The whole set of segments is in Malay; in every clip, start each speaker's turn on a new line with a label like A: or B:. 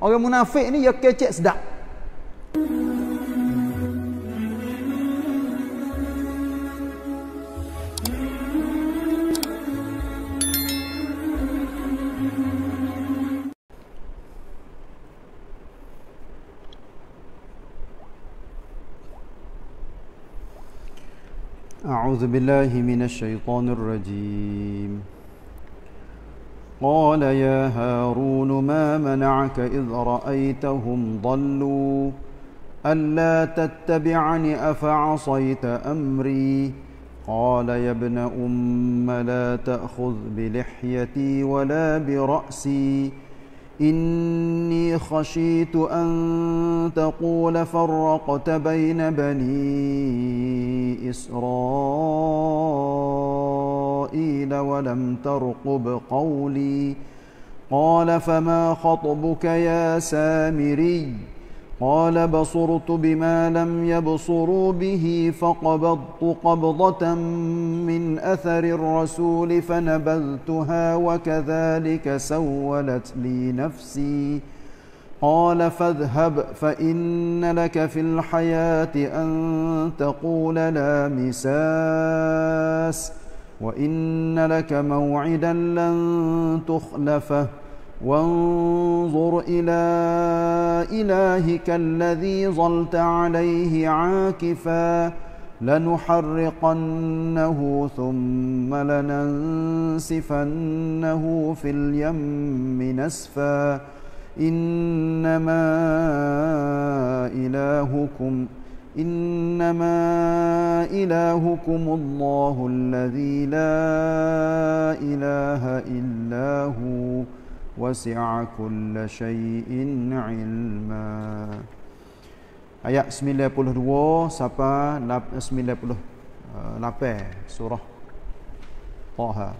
A: Orang munafik ni ya kecek sedap. أعوذ بالله من الشيطان rajim. قال يا هارون ما منعك إذ رأيتهم ضلوا ألا تتبعني أفعصيت أمري قال يا ابن أم لا تأخذ بلحيتي ولا برأسي إني خشيت أن تقول فرقت بين بني إسرائيل إسرائيل ولم ترقب قولي قال فما خطبك يا سامري قال بصرت بما لم يبصروا به فقبضت قبضة من أثر الرسول فنبذتها وكذلك سولت لي نفسي قال فاذهب فإن لك في الحياة أن تقول لا مساس ۖ وإن لك موعدا لن تخلفه وانظر إلى إلهك الذي ظلت عليه عاكفا لنحرقنه ثم لننسفنه في اليم نسفا إنما إلهكم ۖ إنما إلهكم الله الذي لا إله إلا هو وسع كل شيء علما Ayat 92 sampai 98 surah Taha.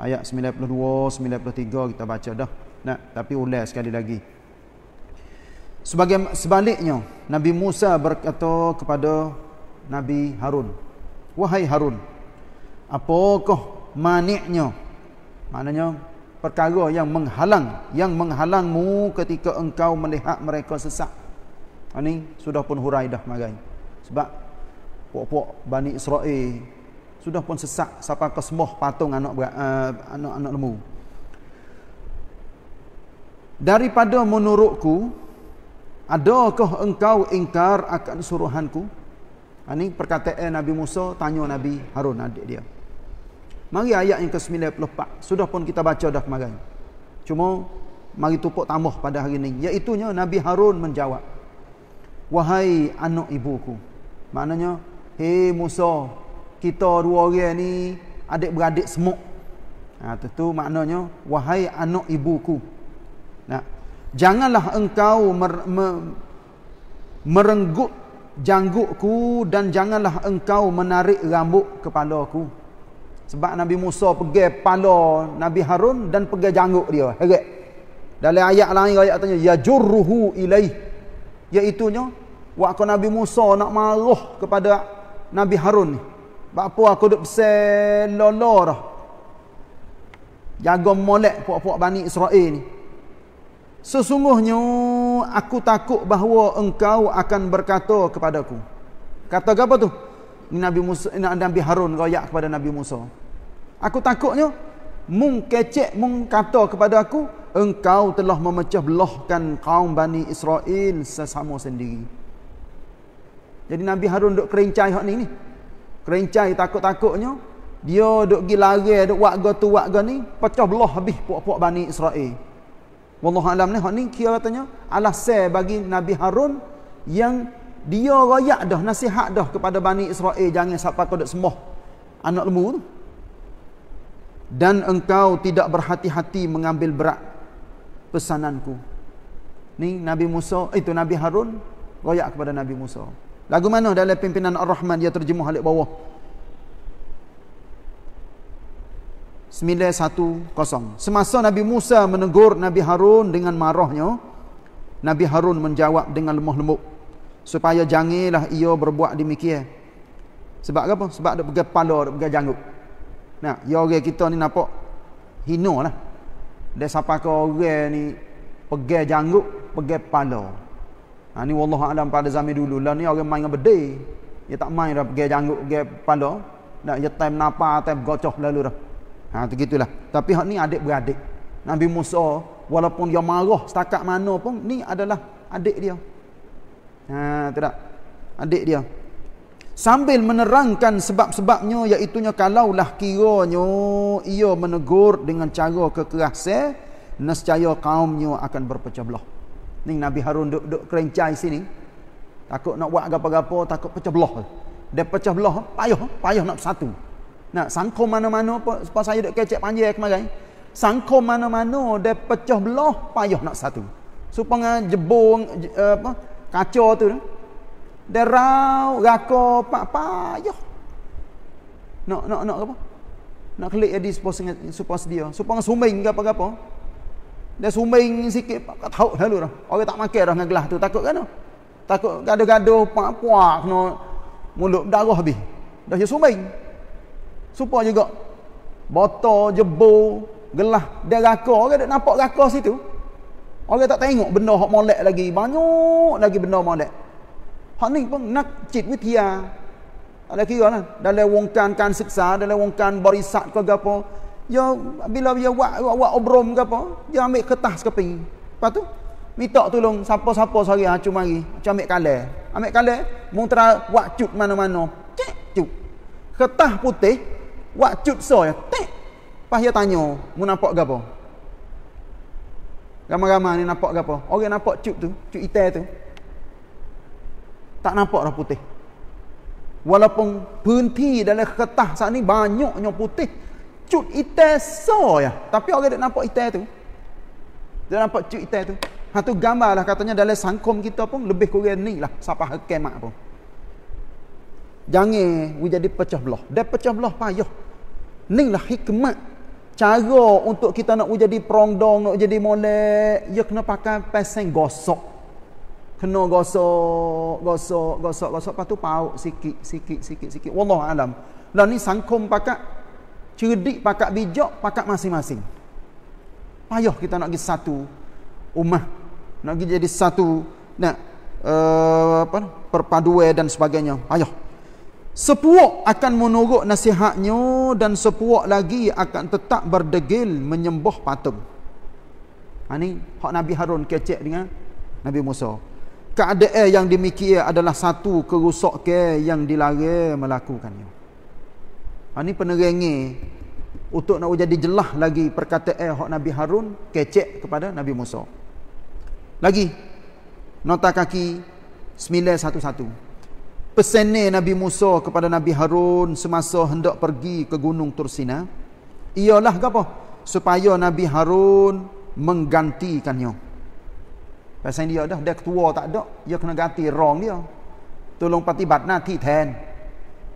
A: Ayat 92 93 kita baca dah. Nak tapi ulas sekali lagi. Sebagai sebaliknya Nabi Musa berkata kepada Nabi Harun Wahai Harun Apakah maniknya Maknanya perkara yang menghalang Yang menghalangmu ketika engkau melihat mereka sesak Ini ha, sudah pun hurai dah marai Sebab Puak-puak Bani Israel Sudah pun sesak Sapa kesembuh patung anak uh, anak, anak lemu Daripada menurutku Adakah engkau ingkar akan suruhanku? Ini ha, perkataan Nabi Musa tanya Nabi Harun adik dia. Mari ayat yang ke-94. Sudah pun kita baca dah kemarin. Cuma mari tupuk tambah pada hari ini. Iaitunya Nabi Harun menjawab. Wahai anak ibuku. Maknanya, Hei Musa, kita dua orang ni adik-beradik semua. Ha, itu, itu maknanya, Wahai anak ibuku. Janganlah engkau mer mer merenggut janggukku dan janganlah engkau menarik rambut kepala aku. Sebab Nabi Musa pegang kepala Nabi Harun dan pegang janggut dia. Heret. Dalam ayat lain, ayat tanya, Ya jurruhu ilaih. Iaitunya, waktu Nabi Musa nak marah kepada Nabi Harun ni. Bapa aku duduk selolor. Jaga molek puak-puak Bani Israel ni. Sesungguhnya aku takut bahawa engkau akan berkata kepada aku, Kata apa tu? Nabi Musa Nabi Harun royak kepada Nabi Musa. Aku takutnya mung kecek mung kata kepada aku engkau telah memecah belahkan kaum Bani Israel sesama sendiri. Jadi Nabi Harun duk kerincai hak ni ni. Kerincai takut-takutnya dia duk gi lari duk wak gotu wak gani pecah belah habis puak-puak Bani Israel. Wallahu alam ni hak ni kira katanya alasan bagi Nabi Harun yang dia royak dah nasihat dah kepada Bani Israel jangan siapa kau dak sembah anak lembu tu. Dan engkau tidak berhati-hati mengambil berat pesananku. Ni Nabi Musa, itu eh, Nabi Harun royak kepada Nabi Musa. Lagu mana dalam pimpinan Ar-Rahman dia terjemah alik bawah. 910. Semasa Nabi Musa menegur Nabi Harun dengan marahnya, Nabi Harun menjawab dengan lemah lembut supaya janganlah ia berbuat demikian. Sebab apa? Sebab dia pegang kepala, dia pegang janggut. Nah, ya orang kita ni nampak hina lah. Dia siapa ke orang ni pegang janggut, pegang kepala. Ha, ni Allah Alam pada zaman dulu lah ni orang main dengan bedai. Dia tak main dah pegang janggut, pegang kepala. Nak dia time napa, time gocoh lalu dah. Ha begitulah. Tapi hak ni adik-beradik. Nabi Musa walaupun dia marah setakat mana pun ni adalah adik dia. Ha tidak. Adik dia. Sambil menerangkan sebab-sebabnya iaitu kalaulah kiranya ia menegur dengan cara kekerasan nescaya kaumnya akan berpecah belah. Ni Nabi Harun duk-duk kerencai sini. Takut nak buat gapo-gapo, takut pecah belah. Dia pecah belah, payah, payah nak bersatu. Nah, sangkum mana-mana apa saya dok kecek panjang kemarin. Eh. Sangkum mana-mana dia pecah belah payah nak satu. Supaya jebong je, eh, apa kaca tu dia rau rako pak payah. Nak nak nak apa? Nak klik edit supaya sengat supaya sedia. Supaya sumbing ke apa-apa. Dia sumbing sikit pak tahu lalu dah. Orang tak makan dah dengan gelas tu takut kan? Takut gaduh-gaduh pak puak kena mulut darah habis. Dah dia sumbing. Supa juga. Botol, jebur, gelah. Dia raka. Orang tak nampak raka situ. Orang tak tengok benda yang molek lagi. Banyak lagi benda molek. Hak ni pun nak cip with ya. Tak ada kira lah. Dalam wongkan kan siksa, dalam wongkan barisat ke apa. Ya, bila dia buat, buat, buat obrom ke apa, dia ambil kertas ke pergi. Lepas tu, minta tolong siapa-siapa sehari hacu ah, mari. Macam ambil kalah. Ambil kalah, muntara buat cut mana-mana. Cik, cut. Kertas putih, Wak cut so ya. Tek. Pas dia tanya, mu nampak ke apa? Ramai-ramai ni nampak ke apa? Orang nampak cut tu, cut itai tu. Tak nampak dah putih. Walaupun berhenti dalam kertas saat ni banyaknya putih. Cut itai so ya. Tapi orang tak nampak itai tu. Dia nampak cut itai tu. Ha tu gambar lah katanya dalam sangkom kita pun lebih kurang ni lah. Sapa hakemak pun. Jangan we jadi pecah belah. Dia pecah belah payah lah hikmat cara untuk kita nak jadi perongdong, nak jadi molek, ya kena pakai pesen gosok. Kena gosok, gosok, gosok, gosok, patu pau sikit, sikit, sikit, sikit. Wallah alam. Lah ni sangkum pakai cerdik pakai bijak pakai masing-masing. Payah kita nak pergi satu umah, nak pergi jadi satu nak uh, apa perpaduan dan sebagainya. Payah. Sepuak akan menurut nasihatnya dan sepuak lagi akan tetap berdegil menyembah patung. Ini ha, hak Nabi Harun kecek dengan Nabi Musa. Keadaan yang demikian adalah satu ke yang dilarang melakukannya. Ini ha, penerengi untuk nak jadi jelah lagi perkataan hak Nabi Harun kecek kepada Nabi Musa. Lagi, nota kaki 911 pesene Nabi Musa kepada Nabi Harun semasa hendak pergi ke Gunung Tursina ialah apa? supaya Nabi Harun menggantikannya Pesan dia dah, dia ketua tak ada dia kena ganti rong dia tolong patibat nanti ten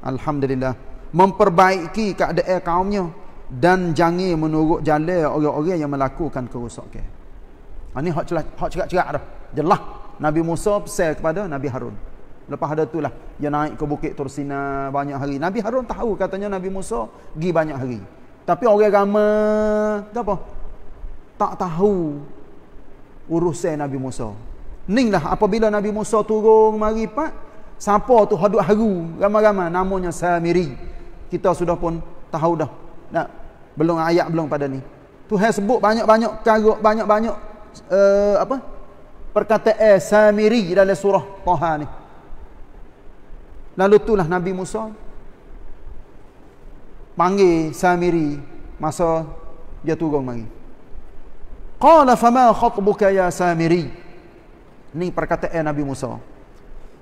A: Alhamdulillah memperbaiki keadaan kaumnya dan jangan menurut jalan orang-orang yang melakukan kerusakan. Ini ha, hak cerak-cerak dah. Jelah Nabi Musa pesan kepada Nabi Harun. Lepas ada tu lah, dia naik ke Bukit Tursina banyak hari. Nabi Harun tahu katanya Nabi Musa pergi banyak hari. Tapi orang agama, apa? Tak tahu urusan Nabi Musa. lah, apabila Nabi Musa turun mari pak siapa tu hadut haru ramai-ramai namanya Samiri. Kita sudah pun tahu dah. Nak belum ayat belum pada ni. Tuhan sebut banyak-banyak perkara banyak-banyak uh, apa? perkataan Samiri dalam surah Taha ni. Lalu itulah Nabi Musa panggil Samiri masa dia turun mari. Qala fama khatbuka ya Samiri? Ini perkataan Nabi Musa.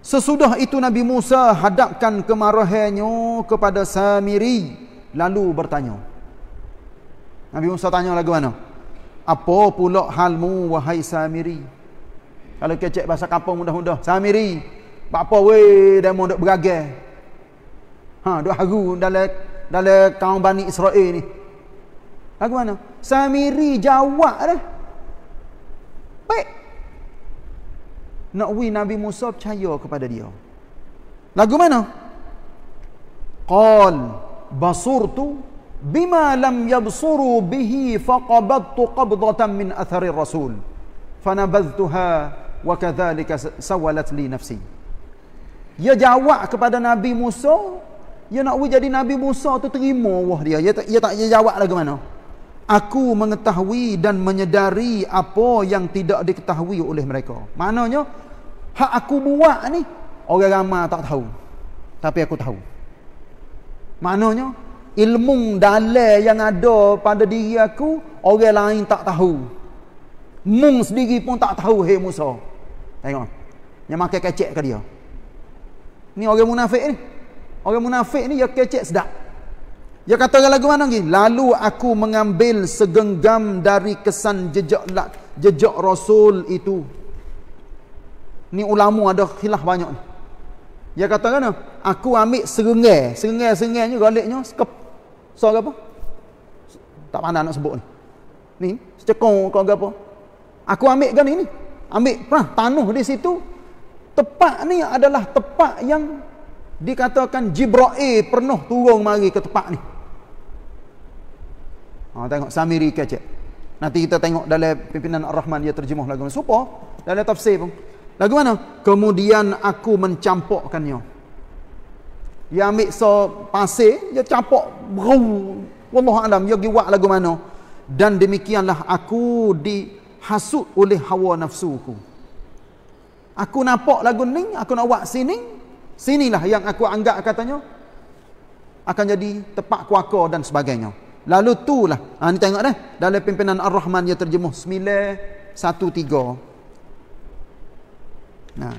A: Sesudah itu Nabi Musa hadapkan kemarahannya kepada Samiri lalu bertanya. Nabi Musa tanya lagi mana? Apa pula halmu wahai Samiri? Kalau kecek bahasa kampung mudah-mudah. Samiri, apa weh demo dok beragai. Ha dok haru dalam dalam kaum Bani Israel ni. Lagu ha, mana? Samiri jawab dah. Baik. Nak wi Nabi Musa percaya kepada dia. Lagu mana? Qal basurtu bima lam yabsuru bihi faqabadtu qabdatan min athari rasul fanabadtuha wa kadhalika sawalat li nafsi. Dia jawab kepada Nabi Musa, dia nak jadi Nabi Musa tu terima wah dia. Dia tak dia tak dia jawab lagi mana? Aku mengetahui dan menyedari apa yang tidak diketahui oleh mereka. Maknanya, hak aku buat ni, orang ramai tak tahu. Tapi aku tahu. Maknanya, ilmu dalai yang ada pada diri aku, orang lain tak tahu. Mung sendiri pun tak tahu, hei Musa. Tengok. Yang makan kecek ke dia. Ni orang munafik ni. Orang munafik ni dia kecek sedap. Dia kata orang lagu mana lagi? Lalu aku mengambil segenggam dari kesan jejak jejak Rasul itu. Ni ulama ada khilaf banyak ni. Dia kata kan, aku ambil serengai. Serengai-serengai ni galiknya sekep. So apa? Tak pandai nak sebut ni. Ni, secekong kau apa? Aku ambil kan ini. Ambil pernah tanuh di situ Tepak ni adalah tepak yang dikatakan Jibra'i pernah turun mari ke tepak ni ha, tengok Samiri kecek nanti kita tengok dalam pimpinan Ar-Rahman dia terjemah lagu mana supaya dalam tafsir pun lagu mana kemudian aku mencampurkannya dia ambil so pasir dia campur beru Allah Alam dia pergi buat lagu mana dan demikianlah aku dihasut oleh hawa nafsuku. ku aku nampak lagu ni aku nak buat sini sinilah yang aku anggap katanya akan jadi tempat kuaka dan sebagainya lalu itulah ha, ni tengok dah dalam pimpinan Ar-Rahman dia terjemuh 9 satu tiga. nah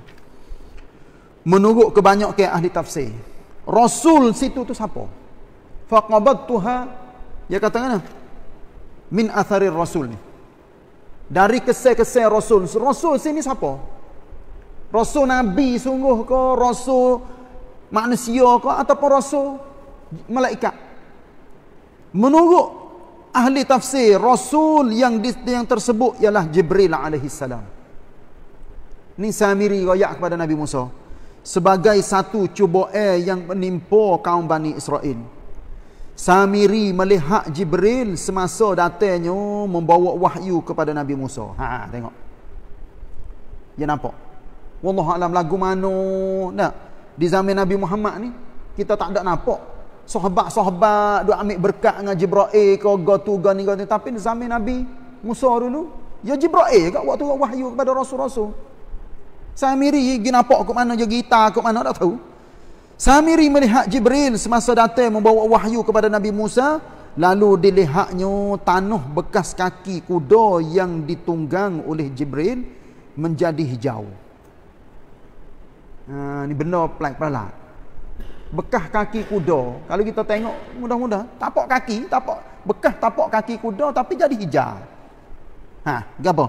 A: menurut kebanyakan ahli tafsir Rasul situ tu siapa faqabattuha dia kata kan min atharir rasul ni dari kesel-kesel Rasul Rasul sini siapa Rasul Nabi sungguh ke? Rasul manusia ke? Ataupun Rasul malaikat? Menurut ahli tafsir, Rasul yang di, yang tersebut ialah Jibril AS. Ini Samiri rakyat kepada Nabi Musa. Sebagai satu cubaan yang menimpa kaum Bani Israel. Samiri melihat Jibril semasa datanya membawa wahyu kepada Nabi Musa. Ha, tengok. Dia ya, nampak. Wallahu alam lagu mana nak di zaman Nabi Muhammad ni kita tak ada nampak sahabat-sahabat duk ambil berkat dengan Jibril ke go tu go ni go ni tapi di zaman Nabi Musa dulu ya Jibril juga waktu wahyu kepada rasul-rasul Samiri gi nampak kat mana je kita? kat mana tak tahu Samiri melihat Jibril semasa datang membawa wahyu kepada Nabi Musa lalu dilihatnya tanah bekas kaki kuda yang ditunggang oleh Jibril menjadi hijau Ah, ni benda pelat peralat. Bekah kaki kuda. Kalau kita tengok mudah-mudah. Tapak kaki. tapak Bekah tapak kaki kuda tapi jadi hijau. Ha, gapo?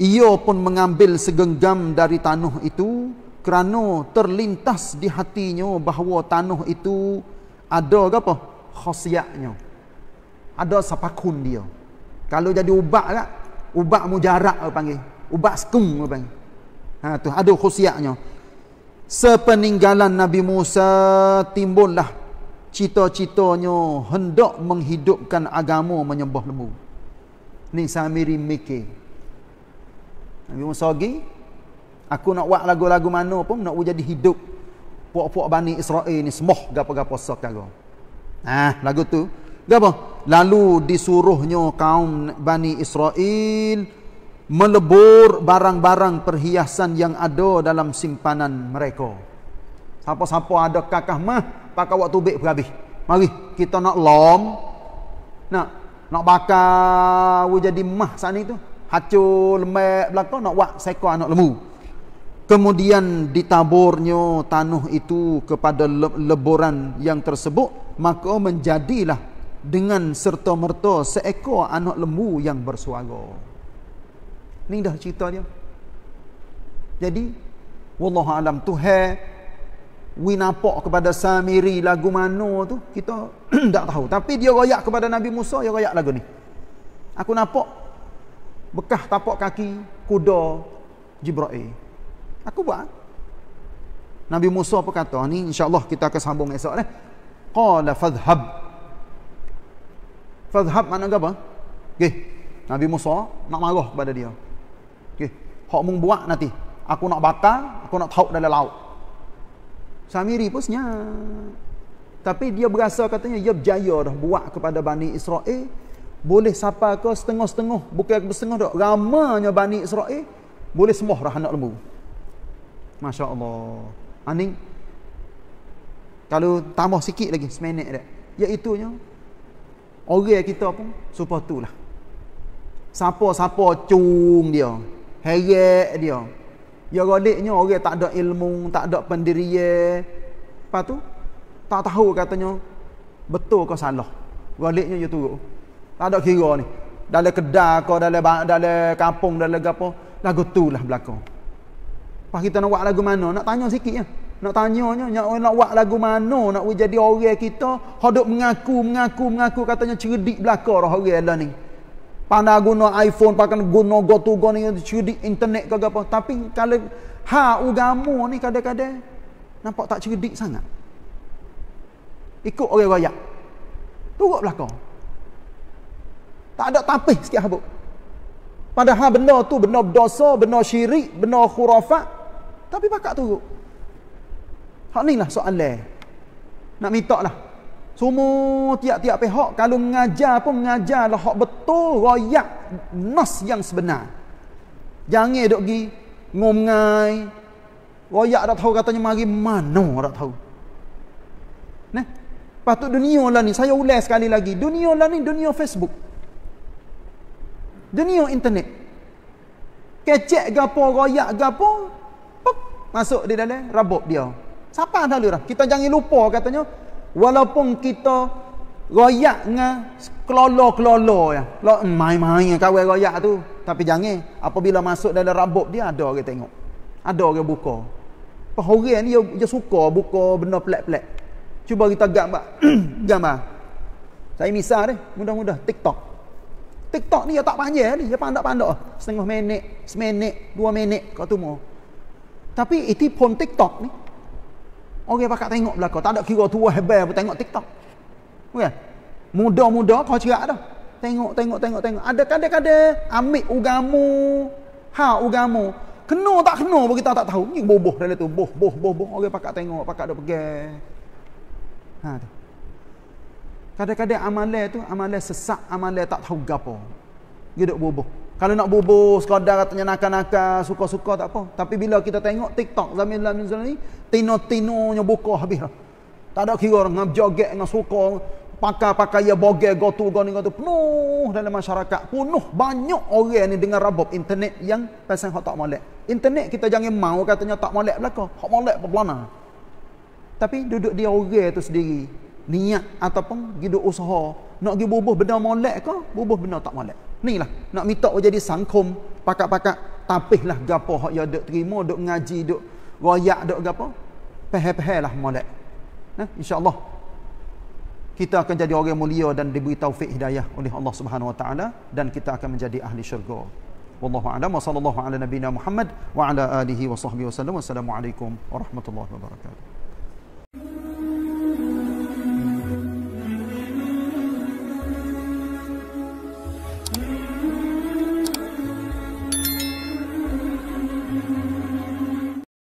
A: Ia pun mengambil segenggam dari tanah itu kerana terlintas di hatinya bahawa tanah itu ada gapo? Khosiaknya. Ada sapakun dia. Kalau jadi ubat lah. Ubat mujarak panggil. Ubat sekung panggil. Ha, tu ada khosiaknya sepeninggalan Nabi Musa timbullah cita-citanya hendak menghidupkan agama menyembah lembu. Ni Samiri Mekke. Nabi Musa pergi, aku nak buat lagu-lagu mana pun nak jadi hidup puak-puak Bani Israel ni semua gapo-gapo sekarang. Nah, ha, lagu tu. Gapo? Lalu disuruhnya kaum Bani Israel melebur barang-barang perhiasan yang ada dalam simpanan mereka. Siapa-siapa ada kakah mah, pakai waktu baik berhabis. Mari, kita nak lom, nak nak bakar jadi mah sana itu. Hacur lembek belakang, nak buat seko anak lemu. Kemudian ditaburnya tanuh itu kepada le leburan yang tersebut, maka menjadilah dengan serta-merta seekor anak lembu yang bersuara. Ni dah cerita dia. Jadi wallahu alam Tuhan we nampak kepada Samiri lagu mana tu kita tak tahu tapi dia royak kepada Nabi Musa dia royak lagu ni. Aku nampak bekah tapak kaki kuda Jibril. Aku buat. Nabi Musa apa kata ni insya-Allah kita akan sambung esok eh. Qala fadhhab. Fadhhab mana apa? Okey. Nabi Musa nak marah kepada dia. Okey. Hak mung buat nanti. Aku nak bakar, aku nak tahu dalam laut. Samiri pun senyap. Tapi dia berasa katanya dia berjaya dah buat kepada Bani Israel. Boleh siapa ke setengah-setengah. Bukan ke setengah dah. Ramanya Bani Israel. Boleh semua dah anak lembu. Masya Allah. Ini. Kalau tambah sikit lagi. Seminit dia. Iaitunya. Orang kita pun. Supah tu lah. Siapa-siapa cung Dia. Heyek dia. Ya godiknya orang tak ada ilmu, tak ada pendirian. Apa tu? Tak tahu katanya betul ke salah. Godiknya dia turun. Tak ada kira ni. dari kedai ke dalam dalam kampung dari gapo, lagu tu lah belakang. Pak kita nak buat lagu mana? Nak tanya sikit ya. Nak tanyanya, nak nak buat lagu mana nak jadi orang kita hodok mengaku mengaku mengaku katanya cerdik belaka orang-orang ni pandai guna iPhone, pakai guna go to go ni, cerdik internet ke apa. Tapi kalau ha ugamu ni kadang-kadang nampak tak cerdik sangat. Ikut orang okay, royak. Turut belakang. Tak ada tapih sikit habuk. Padahal benda tu benda dosa, benda syirik, benda khurafat. Tapi pakat turut. Hak ni lah soalan. Nak minta lah. Semua tiap-tiap pihak kalau mengajar pun lah hak betul royak nas yang sebenar. Jangan dok gi ngomngai. Royak dak tahu katanya mari mano dak tahu. Neh. Patut dunia lah ni saya ulas sekali lagi. Dunia lah ni dunia Facebook. Dunia internet. Kecek gapo royak gapo masuk di dalam rabok dia. Siapa dah lah. Kita jangan lupa katanya walaupun kita royak dengan kelolo-kelolo ya. Lo hmm, main-main dengan kawan royak tu. Tapi jangan apabila masuk dalam rabob dia ada orang tengok. Ada orang buka. Apa orang ni dia, dia suka buka benda pelak-pelak. Cuba kita gambar. gambar. Saya misal deh, mudah-mudah TikTok. TikTok ni dia tak panjang ni, dia pandak-pandak. Setengah minit, seminit, dua minit kau tu mau. Tapi itu pun TikTok ni. Orang pakak tengok belakang. Tak ada kira tua hebat pun tengok TikTok. Okey, Muda-muda kau cerak dah. Tengok, tengok, tengok, tengok. Ada kadang-kadang ambil ugamu. Ha, ugamu. Kena tak kena pun kita tak tahu. ni boboh dalam tu. Boh, boh, boh, boh. Orang pakak tengok, pakak ada pergi. Ha, tu. Kadang-kadang amalan tu, amalan sesak, amalan tak tahu gapo. Gedek boboh. Kalau nak bubur, sekadar katanya nakal-nakal, suka-suka tak apa. Tapi bila kita tengok TikTok zaman zaman ni, tino-tinonya buka habis lah. Tak ada kira orang joget, dengan suka, pakai-pakai ya bogel, gotu, goni, gotu. Penuh dalam masyarakat. Penuh banyak orang ni dengan rabob internet yang pasal yang tak molek. Internet kita jangan mau katanya tak molek belakang. Hak molek apa Tapi duduk dia orang tu sendiri. Niat ataupun hidup usaha. Nak pergi bubuh benda molek ke? Bubuh benda tak molek ni lah nak minta jadi sangkum pakak-pakak tapih lah gapo hak ya duk terima duk ngaji duk royak duk gapo pehe-pehe lah molek nah insyaallah kita akan jadi orang mulia dan diberi taufik hidayah oleh Allah Subhanahu wa taala dan kita akan menjadi ahli syurga wallahu a'lam wa sallallahu ala nabiyyina muhammad wa ala alihi wa sahbihi wasallam wassalamu alaikum warahmatullahi wabarakatuh